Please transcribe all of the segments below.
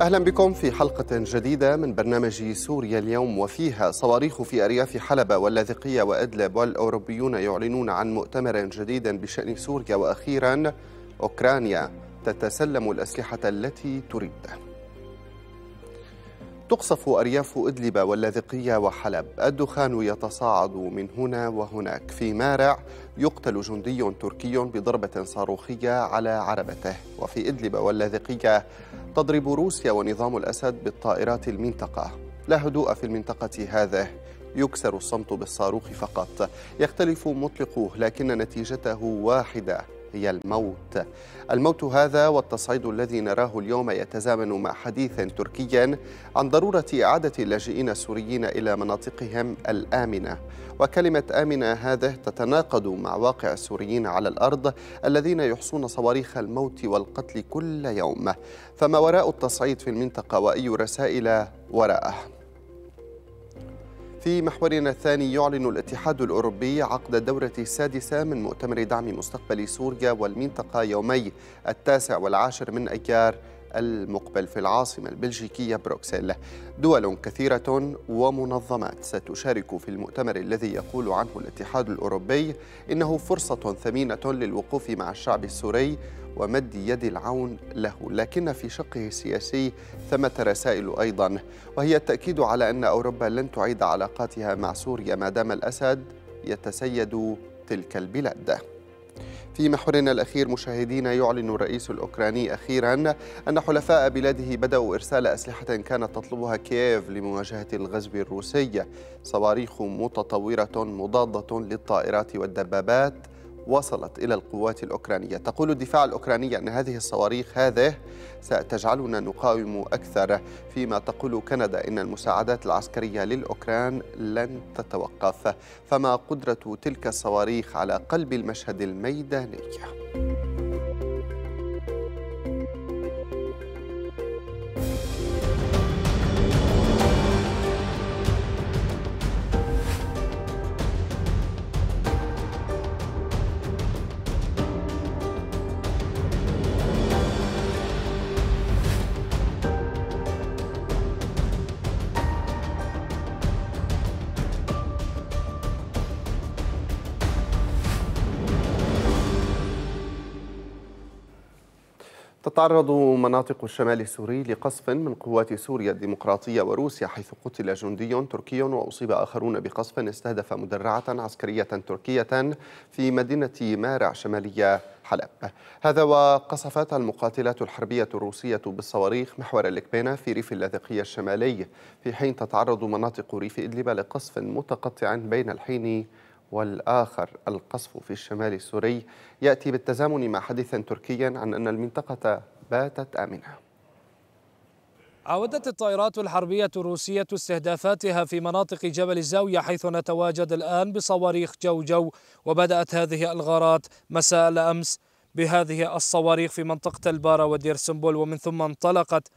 أهلا بكم في حلقة جديدة من برنامج سوريا اليوم وفيها صواريخ في أرياف حلب واللاذقية وأدلب والأوروبيون يعلنون عن مؤتمر جديد بشأن سوريا وأخيرا أوكرانيا تتسلم الأسلحة التي تريد تقصف أرياف إدلب واللاذقية وحلب الدخان يتصاعد من هنا وهناك في مارع يقتل جندي تركي بضربة صاروخية على عربته وفي إدلب واللاذقية تضرب روسيا ونظام الأسد بالطائرات المنطقة لا هدوء في المنطقة هذه يكسر الصمت بالصاروخ فقط يختلف مطلقوه لكن نتيجته واحدة هي الموت الموت هذا والتصعيد الذي نراه اليوم يتزامن مع حديث تركي عن ضرورة إعادة اللاجئين السوريين إلى مناطقهم الآمنة وكلمة آمنة هذه تتناقض مع واقع السوريين على الأرض الذين يحصون صواريخ الموت والقتل كل يوم فما وراء التصعيد في المنطقة وأي رسائل وراءه في محورنا الثاني يعلن الاتحاد الأوروبي عقد الدورة السادسة من مؤتمر دعم مستقبل سوريا والمنطقة يومي التاسع والعاشر من أيار المقبل في العاصمة البلجيكية بروكسل دول كثيرة ومنظمات ستشارك في المؤتمر الذي يقول عنه الاتحاد الأوروبي إنه فرصة ثمينة للوقوف مع الشعب السوري ومد يد العون له لكن في شقه السياسي ثمة رسائل أيضا وهي التأكيد على أن أوروبا لن تعيد علاقاتها مع سوريا ما دام الأسد يتسيد تلك البلاد في محورنا الأخير مشاهدينا يعلن الرئيس الأوكراني أخيرا أن حلفاء بلاده بدأوا إرسال أسلحة كانت تطلبها كييف لمواجهة الغزو الروسي صواريخ متطورة مضادة للطائرات والدبابات وصلت إلى القوات الأوكرانية تقول الدفاع الأوكراني أن هذه الصواريخ هذه ستجعلنا نقاوم أكثر فيما تقول كندا إن المساعدات العسكرية للأوكران لن تتوقف فما قدرة تلك الصواريخ على قلب المشهد الميداني تتعرض مناطق الشمال السوري لقصف من قوات سوريا الديمقراطية وروسيا حيث قتل جندي تركي وأصيب آخرون بقصف استهدف مدرعة عسكرية تركية في مدينة مارع شمالية حلب هذا وقصفت المقاتلات الحربية الروسية بالصواريخ محور الكبينة في ريف اللاذقية الشمالي في حين تتعرض مناطق ريف إدلب لقصف متقطع بين الحين والآخر القصف في الشمال السوري يأتي بالتزامن مع حديث تركيا عن أن المنطقة باتت آمنة عودت الطائرات الحربية الروسية استهدافاتها في مناطق جبل الزاوية حيث نتواجد الآن بصواريخ جو جو وبدأت هذه الغارات مساء الأمس بهذه الصواريخ في منطقة البارة ودير سنبول ومن ثم انطلقت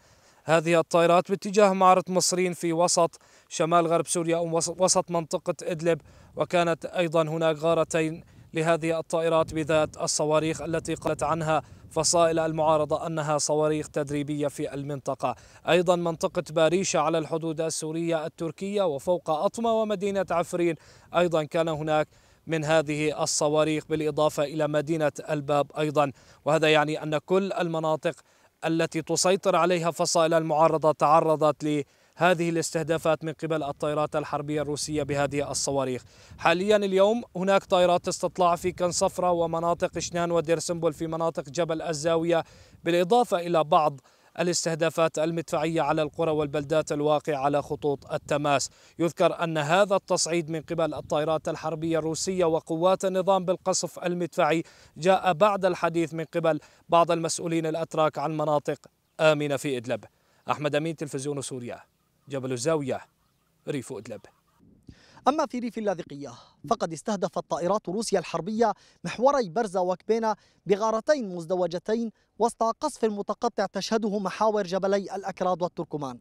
هذه الطائرات باتجاه معرة مصرين في وسط شمال غرب سوريا أو وسط منطقة إدلب وكانت أيضا هناك غارتين لهذه الطائرات بذات الصواريخ التي قالت عنها فصائل المعارضة أنها صواريخ تدريبية في المنطقة أيضا منطقة باريشة على الحدود السورية التركية وفوق أطمة ومدينة عفرين أيضا كان هناك من هذه الصواريخ بالإضافة إلى مدينة الباب أيضا وهذا يعني أن كل المناطق التي تسيطر عليها فصائل المعارضة تعرضت لهذه الاستهدافات من قبل الطائرات الحربية الروسية بهذه الصواريخ حاليا اليوم هناك طائرات استطلاع في كنصفرة ومناطق شنان ودير سمبل في مناطق جبل الزاوية بالإضافة إلى بعض الاستهدافات المدفعية على القرى والبلدات الواقعة على خطوط التماس يذكر أن هذا التصعيد من قبل الطائرات الحربية الروسية وقوات النظام بالقصف المدفعي جاء بعد الحديث من قبل بعض المسؤولين الأتراك عن مناطق آمنة في إدلب أحمد أمين تلفزيون سوريا جبل الزاوية ريف إدلب أما في ريف اللاذقية فقد استهدفت طائرات روسيا الحربية محوري برزة وكبينة بغارتين مزدوجتين وسط قصف متقطع تشهده محاور جبلي الأكراد والتركمان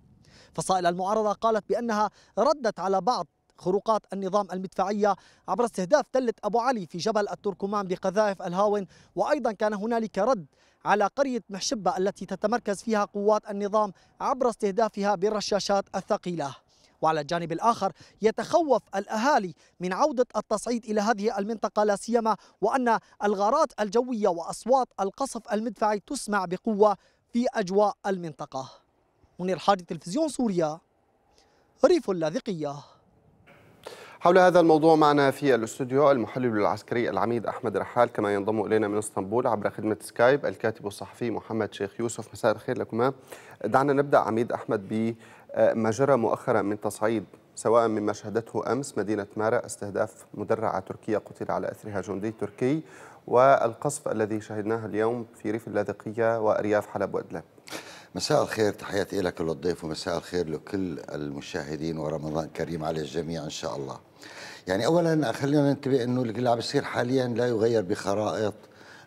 فصائل المعارضة قالت بأنها ردت على بعض خروقات النظام المدفعية عبر استهداف تلة أبو علي في جبل التركمان بقذائف الهاون وأيضا كان هنالك رد على قرية محشبة التي تتمركز فيها قوات النظام عبر استهدافها بالرشاشات الثقيلة وعلى الجانب الآخر يتخوف الأهالي من عودة التصعيد إلى هذه المنطقة لا سيما وأن الغارات الجوية وأصوات القصف المدفعي تسمع بقوة في أجواء المنطقة منير حادي تلفزيون سوريا ريف اللاذقية حول هذا الموضوع معنا في الاستوديو المحلل العسكري العميد احمد رحال كما ينضم الينا من اسطنبول عبر خدمه سكايب الكاتب الصحفي محمد شيخ يوسف مساء الخير لكما دعنا نبدا عميد احمد ب ما جرى مؤخرا من تصعيد سواء مما شهدته أمس مدينة مارا استهداف مدرعة تركية قتل على أثرها جندي تركي والقصف الذي شهدناه اليوم في ريف اللاذقية وأرياف حلب وأدلب مساء الخير تحياتي لك وللضيف ومساء الخير لكل المشاهدين ورمضان كريم على الجميع إن شاء الله يعني أولا خلينا ننتبه أنه اللي عم بيصير حاليا لا يغير بخرائط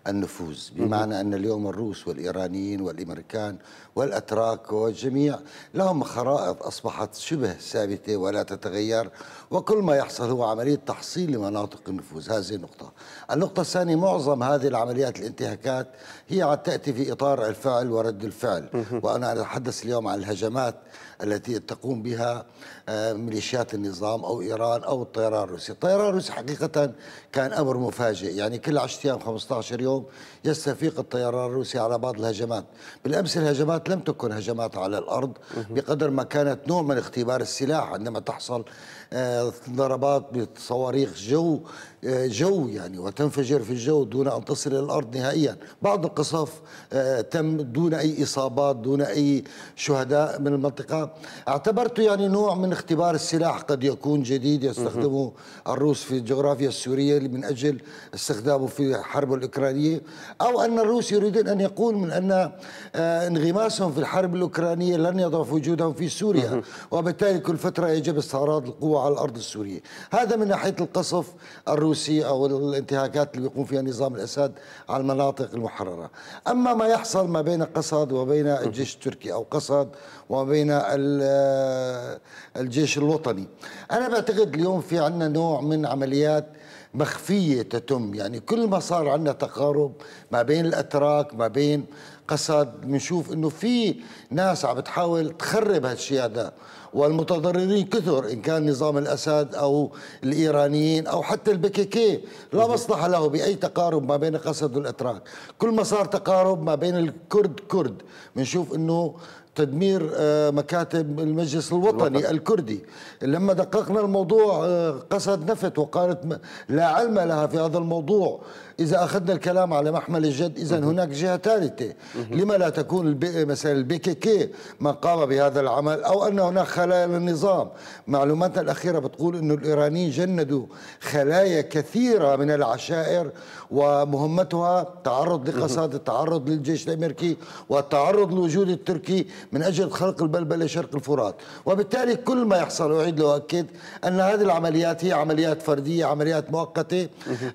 النفوذ بمعنى أن اليوم الروس والإيرانيين والأمريكان والأتراك والجميع لهم خرائط أصبحت شبه ثابتة ولا تتغير وكل ما يحصل هو عملية تحصيل لمناطق النفوذ هذه النقطة النقطة الثانية معظم هذه العمليات الانتهاكات هي عاد تأتي في إطار الفعل ورد الفعل وأنا أتحدث اليوم عن الهجمات التي تقوم بها آه، ميليشيات النظام أو إيران أو الطيران الروسي الطيران الروسي حقيقة كان أمر مفاجئ يعني كل 10 أيام 15 يوم اليوم يستفيق الطيران الروسي على بعض الهجمات بالأمس الهجمات لم تكن هجمات على الأرض بقدر ما كانت نوع من اختبار السلاح عندما تحصل آه، ضربات بصواريخ جو آه، جو يعني وتنفجر في الجو دون أن تصل إلى الأرض نهائيا بعض القصف آه، تم دون أي إصابات دون أي شهداء من المنطقة اعتبرته يعني نوع من اختبار السلاح قد يكون جديد يستخدمه الروس في الجغرافيا السورية من أجل استخدامه في الحرب الأوكرانية أو أن الروس يريدون أن يقول من أن انغماسهم في الحرب الأوكرانية لن يضعف وجودهم في سوريا وبالتالي كل فترة يجب استعراض القوى على الارض السوريه، هذا من ناحيه القصف الروسي او الانتهاكات اللي بيقوم فيها نظام الاسد على المناطق المحرره، اما ما يحصل ما بين قصد وبين الجيش التركي او قصد وبين آه، الجيش الوطني، انا بعتقد اليوم في عندنا نوع من عمليات مخفية تتم يعني كل ما صار عندنا تقارب ما بين الأتراك ما بين قسد بنشوف انه في ناس عم تحاول تخرب هالشيء هذا والمتضررين كثر ان كان نظام الاسد او الايرانيين او حتى البكيكي لا مصلحه له باي تقارب ما بين قسد والاتراك كل ما صار تقارب ما بين الكرد كرد بنشوف انه تدمير آه، مكاتب المجلس الوطني الوطن. الكردي لما دققنا الموضوع آه، قصد نفت وقالت لا علم لها في هذا الموضوع إذا أخذنا الكلام على محمل الجد إذا هناك جهة ثالثة لما لا تكون البي... مثلا البي كي كي من قام بهذا العمل أو أن هناك خلايا للنظام معلوماتنا الأخيرة بتقول أن الإيرانيين جندوا خلايا كثيرة من العشائر ومهمتها تعرض لقصاد التعرض للجيش الأمريكي والتعرض لوجود التركي من أجل خلق البلبلة شرق الفرات وبالتالي كل ما يحصل أعيد لأؤكد أن هذه العمليات هي عمليات فردية عمليات مؤقتة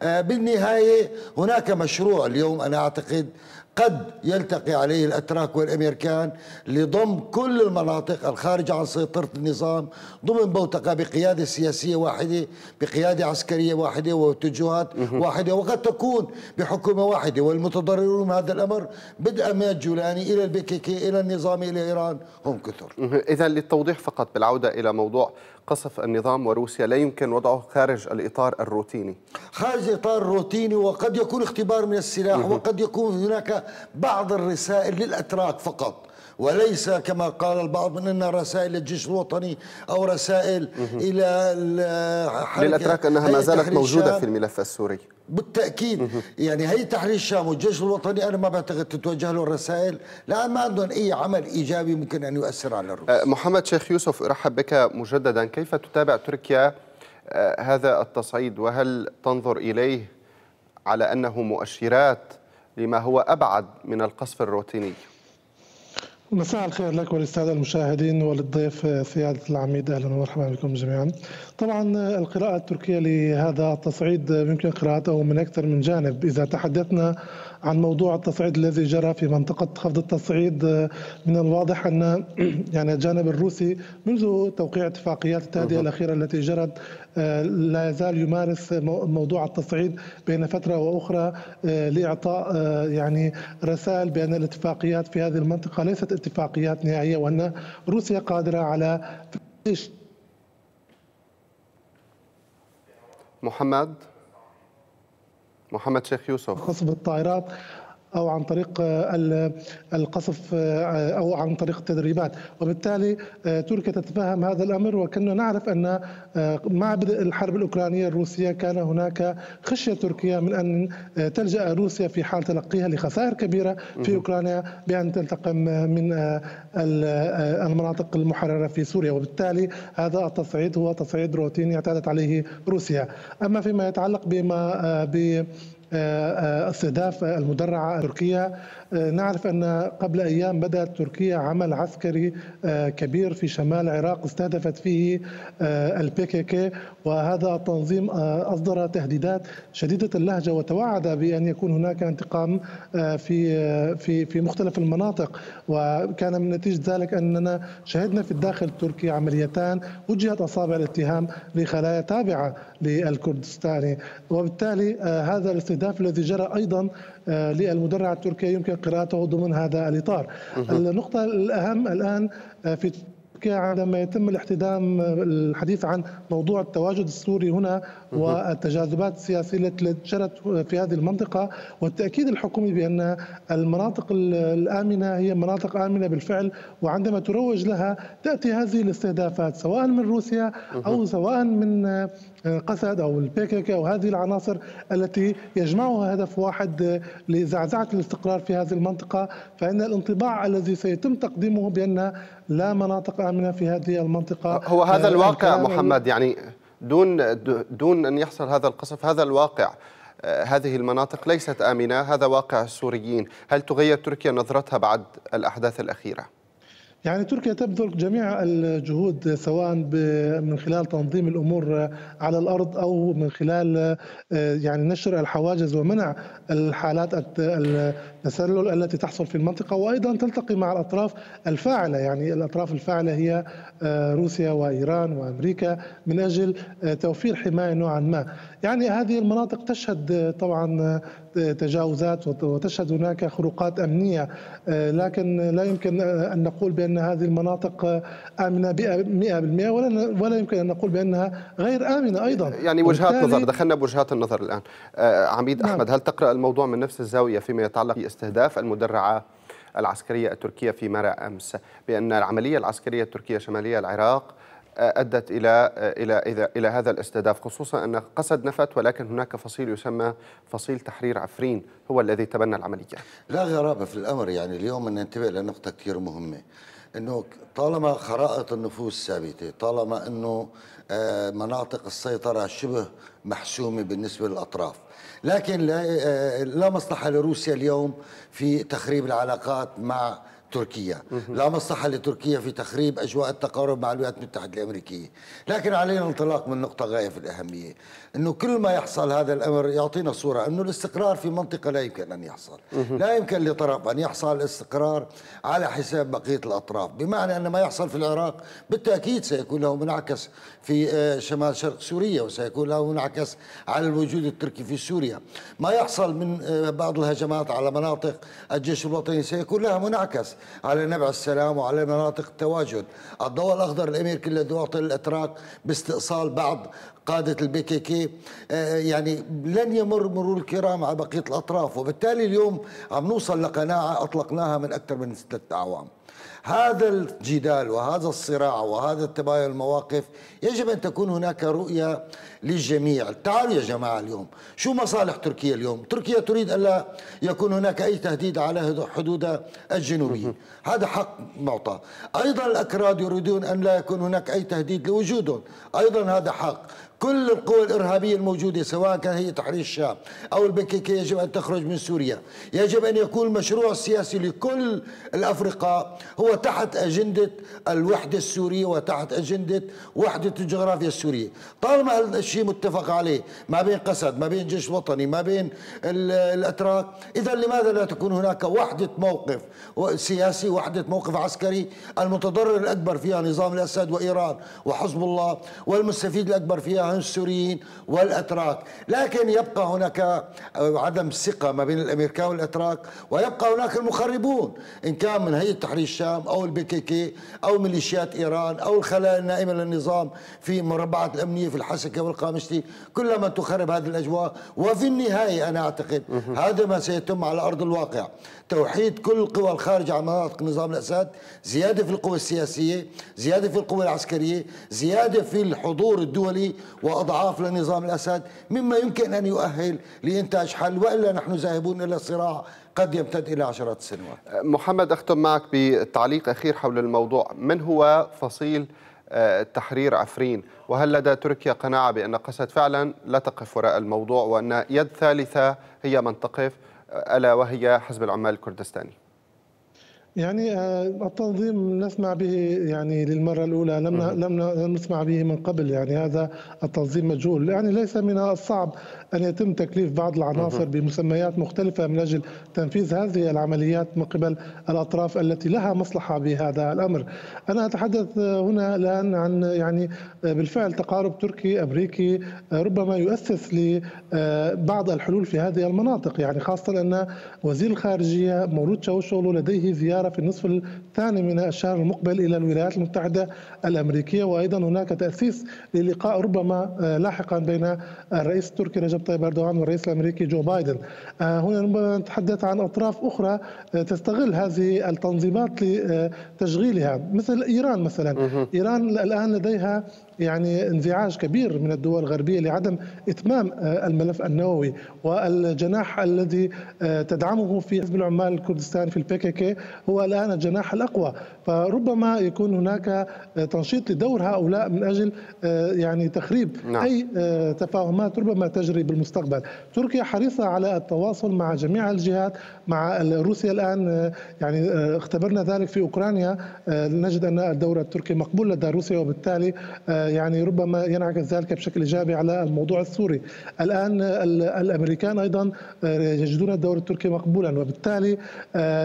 آه، بالنهاية هناك مشروع اليوم أنا أعتقد قد يلتقي عليه الأتراك والأمريكان لضم كل المناطق الخارجة عن سيطرة النظام ضمن بوتقة بقيادة سياسية واحدة بقيادة عسكرية واحدة واتجاهات واحدة وقد تكون بحكومة واحدة والمتضررون من هذا الأمر بدءا من الجولاني إلى البيكيكي إلى النظام إلى إيران هم كثر إذا للتوضيح فقط بالعودة إلى موضوع قصف النظام وروسيا لا يمكن وضعه خارج الإطار الروتيني خارج الإطار الروتيني وقد يكون اختبار من السلاح وقد يكون هناك بعض الرسائل للأتراك فقط وليس كما قال البعض من أن رسائل للجيش الوطني أو رسائل إلى للأتراك أنها ما زالت موجودة في الملف السوري بالتاكيد يعني هي تحرير الشام والجيش الوطني انا ما بعتقد تتوجه له الرسائل لان ما عندهم اي عمل ايجابي ممكن ان يؤثر على الروس أه، محمد شيخ يوسف ارحب بك مجددا كيف تتابع تركيا أه، هذا التصعيد وهل تنظر اليه على انه مؤشرات لما هو ابعد من القصف الروتيني مساء الخير لك وللساده المشاهدين وللضيف سياده العميد اهلا ومرحبا بكم جميعا. طبعا القراءه التركيه لهذا التصعيد يمكن قراءته من اكثر من جانب، اذا تحدثنا عن موضوع التصعيد الذي جرى في منطقه خفض التصعيد من الواضح ان يعني الجانب الروسي منذ توقيع اتفاقيات التهدئه الاخيره التي جرت آه، لا يزال يمارس موضوع التصعيد بين فتره واخرى آه، لاعطاء آه، يعني رسائل بان الاتفاقيات في هذه المنطقه ليست اتفاقيات نهائيه وان روسيا قادره على محمد محمد شيخ يوسف خصب الطائرات او عن طريق آه، القصف آه، او عن طريق التدريبات وبالتالي آه، تركيا تتفهم هذا الامر وكنا نعرف ان مع بدء الحرب الاوكرانيه الروسيه كان هناك خشيه تركيا من ان تلجا روسيا في حال تلقيها لخسائر كبيره في اوكرانيا بان تنتقم من المناطق المحرره في سوريا وبالتالي هذا التصعيد هو تصعيد روتيني اعتادت عليه روسيا اما فيما يتعلق بما ب استهداف آه، المدرعة التركية آه، نعرف أن قبل أيام بدأت تركيا عمل عسكري آه، كبير في شمال العراق استهدفت فيه آه، البيكيك وهذا التنظيم أصدر تهديدات شديدة اللهجة وتوعد بأن يكون هناك انتقام في في في مختلف المناطق وكان من نتيجة ذلك أننا شهدنا في الداخل التركي عمليتان وجهت أصابع الاتهام لخلايا تابعة للكردستاني وبالتالي هذا الاستهداف الذي جرى أيضا آه، للمدرع التركي يمكن قراءته ضمن هذا الإطار النقطة الأهم الآن آه، في عندما يتم الاحتدام آه، الحديث عن موضوع التواجد السوري هنا والتجاذبات السياسيه التي جرت في هذه المنطقه والتاكيد الحكومي بان المناطق الامنه هي مناطق امنه بالفعل وعندما تروج لها تاتي هذه الاستهدافات سواء من روسيا او سواء من قسد او البيكك او هذه العناصر التي يجمعها هدف واحد لزعزعه الاستقرار في هذه المنطقه فان الانطباع الذي سيتم تقديمه بان لا مناطق امنه في هذه المنطقه هو هذا آه، الواقع محمد يعني دون دون ان يحصل هذا القصف هذا الواقع آه، هذه المناطق ليست امنه هذا واقع السوريين هل تغير تركيا نظرتها بعد الاحداث الاخيره يعني تركيا تبذل جميع الجهود سواء من خلال تنظيم الامور على الارض او من خلال آه، يعني نشر الحواجز ومنع الحالات التسلل التي تحصل في المنطقه وايضا تلتقي مع الاطراف الفاعله يعني الاطراف الفاعله هي آه، روسيا وايران وامريكا من اجل آه، توفير حمايه نوعا ما يعني هذه المناطق تشهد طبعا تجاوزات وتشهد هناك خروقات امنيه لكن لا يمكن ان نقول بان هذه المناطق امنه 100% ولا ولا يمكن ان نقول بانها غير امنه ايضا يعني وجهات نظر دخلنا بوجهات النظر الان آه، عميد نعم. احمد هل تقرا الموضوع من نفس الزاويه فيما يتعلق باستهداف المدرعه العسكريه التركيه في مرى امس بان العمليه العسكريه التركيه شماليه العراق ادت الى الى الى هذا الاستهداف خصوصا ان قسد نفت ولكن هناك فصيل يسمى فصيل تحرير عفرين هو الذي تبنى العمليه. لا غرابه في الامر يعني اليوم ننتبه لنقطه كثير مهمه انه طالما خرائط النفوس ثابته، طالما انه آه، مناطق السيطره شبه محسومه بالنسبه للاطراف، لكن لا آه، لا مصلحه لروسيا اليوم في تخريب العلاقات مع تركيا لا مصلحة لتركيا في تخريب أجواء التقارب مع الولايات المتحدة الأمريكية لكن علينا الانطلاق من نقطة غاية في الأهمية أنه كل ما يحصل هذا الأمر يعطينا صورة أنه الاستقرار في منطقة لا يمكن أن يحصل لا يمكن لطرف أن يحصل الاستقرار على حساب بقية الأطراف بمعنى أن ما يحصل في العراق بالتأكيد سيكون له منعكس في آه، شمال شرق سوريا وسيكون له منعكس على الوجود التركي في سوريا ما يحصل من آه، بعض الهجمات على مناطق الجيش الوطني سيكون لها منعكس على نبع السلام وعلى مناطق التواجد الضوء الأخضر الأمريكي الذي أعطي الأتراك باستئصال بعض قادة البي كي كي آه، يعني لن يمر مرور الكرام على بقية الأطراف وبالتالي اليوم عم نوصل لقناعة أطلقناها من أكثر من ستة أعوام هذا الجدال وهذا الصراع وهذا التباين المواقف يجب أن تكون هناك رؤية للجميع تعالوا يا جماعة اليوم شو مصالح تركيا اليوم تركيا تريد ألا يكون هناك أي تهديد على حدودها الجنوبية هذا حق معطى أيضا الأكراد يريدون أن لا يكون هناك أي تهديد لوجودهم أيضا هذا حق كل القوى الإرهابية الموجودة سواء كان هي تحرير الشام أو البكيكة يجب أن تخرج من سوريا يجب أن يكون مشروع سياسي لكل الأفرقاء هو تحت أجندة الوحدة السورية وتحت أجندة وحدة الجغرافيا السورية طالما الشيء متفق عليه ما بين قسد ما بين جيش وطني ما بين الأتراك إذا لماذا لا تكون هناك وحدة موقف سياسي وحدة موقف عسكري المتضرر الأكبر فيها نظام الأسد وإيران وحزب الله والمستفيد الأكبر فيها هم السوريين والأتراك لكن يبقى هناك عدم ثقة ما بين الأمريكان والأتراك ويبقى هناك المخربون إن كان من هيئة تحرير الشام الشام أو البيكيكي أو ميليشيات إيران أو الخلايا النائمة للنظام في مربعات الأمنية في الحسكة والقامشتي كلما تخرب هذه الأجواء وفي النهاية أنا أعتقد هذا ما سيتم على أرض الواقع توحيد كل القوى الخارجة عن مناطق نظام الأسد زيادة في القوى السياسية زيادة في القوى العسكرية زيادة في الحضور الدولي وأضعاف لنظام الأسد مما يمكن أن يؤهل لإنتاج حل وإلا نحن ذاهبون إلى صراع قد يمتد إلى عشرات السنوات أه، محمد أختم معك بتعليق أخير حول الموضوع من هو فصيل أه، تحرير عفرين وهل لدى تركيا قناعة بأن قسد فعلا لا تقف وراء الموضوع وأن يد ثالثة هي من تقف ألا وهي حزب العمال الكردستاني يعني آه، التنظيم نسمع به يعني للمرة الأولى لم لم لم نسمع به من قبل يعني هذا التنظيم مجهول يعني ليس من الصعب أن يتم تكليف بعض العناصر بمسميات مختلفة من أجل تنفيذ هذه العمليات من قبل الأطراف التي لها مصلحة بهذا الأمر أنا أتحدث هنا الآن عن يعني آه، بالفعل تقارب تركي أمريكي آه، ربما يؤسس لبعض الحلول في هذه المناطق يعني خاصة أن وزير الخارجية مولود شاوشولو لديه زيارة الزيارة في النصف الثاني من الشهر المقبل إلى الولايات المتحدة الأمريكية وأيضا هناك تأسيس للقاء ربما آه، لاحقا بين الرئيس التركي رجب طيب أردوغان والرئيس الأمريكي جو بايدن آه، هنا ربما نتحدث عن أطراف أخرى آه، تستغل هذه التنظيمات لتشغيلها مثل إيران مثلا إيران الآن لديها يعني انزعاج كبير من الدول الغربيه لعدم اتمام الملف النووي والجناح الذي تدعمه في حزب العمال الكردستان في البي كي هو هو الآن الجناح الأقوى فربما يكون هناك آه، تنشيط لدور هؤلاء من أجل آه، يعني تخريب نعم. أي آه، تفاهمات ربما تجري بالمستقبل تركيا حريصة على التواصل مع جميع الجهات مع روسيا الآن يعني اختبرنا ذلك في أوكرانيا نجد أن الدور التركي مقبول لدى روسيا وبالتالي يعني ربما ينعكس ذلك بشكل إيجابي على الموضوع السوري الآن الأمريكان أيضا يجدون الدور التركي مقبولا وبالتالي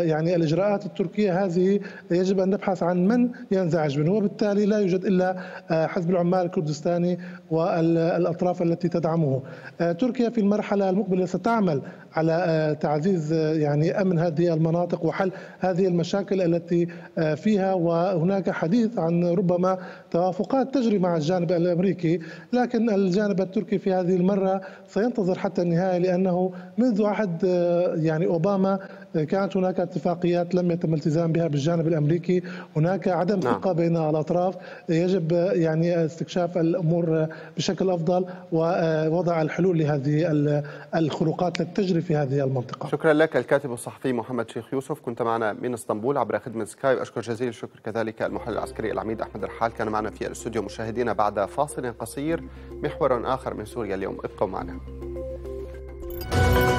يعني الإجراءات التركية تركيا هذه يجب أن نبحث عن من ينزعج منه وبالتالي لا يوجد إلا آه، حزب العمال الكردستاني والأطراف التي تدعمه آه، تركيا في المرحلة المقبلة ستعمل على آه، تعزيز آه، يعني امن هذه المناطق وحل هذه المشاكل التي آه، فيها وهناك حديث عن ربما توافقات تجري مع الجانب الامريكي لكن الجانب التركي في هذه المره سينتظر حتى النهايه لانه منذ عهد يعني اوباما كانت هناك اتفاقيات لم يتم التزام بها بالجانب الامريكي، هناك عدم نعم. ثقه بين الاطراف، يجب يعني استكشاف الامور بشكل افضل ووضع الحلول لهذه الخروقات التي تجري الكبير في هذه المنطقة شكرا لك الكاتب الصحفي محمد شيخ يوسف كنت معنا من اسطنبول عبر خدمة سكايب أشكر جزيل الشكر كذلك المحلل العسكري العميد أحمد الرحال كان معنا في الاستوديو مشاهدينا بعد فاصل قصير محور آخر من سوريا اليوم ابقوا معنا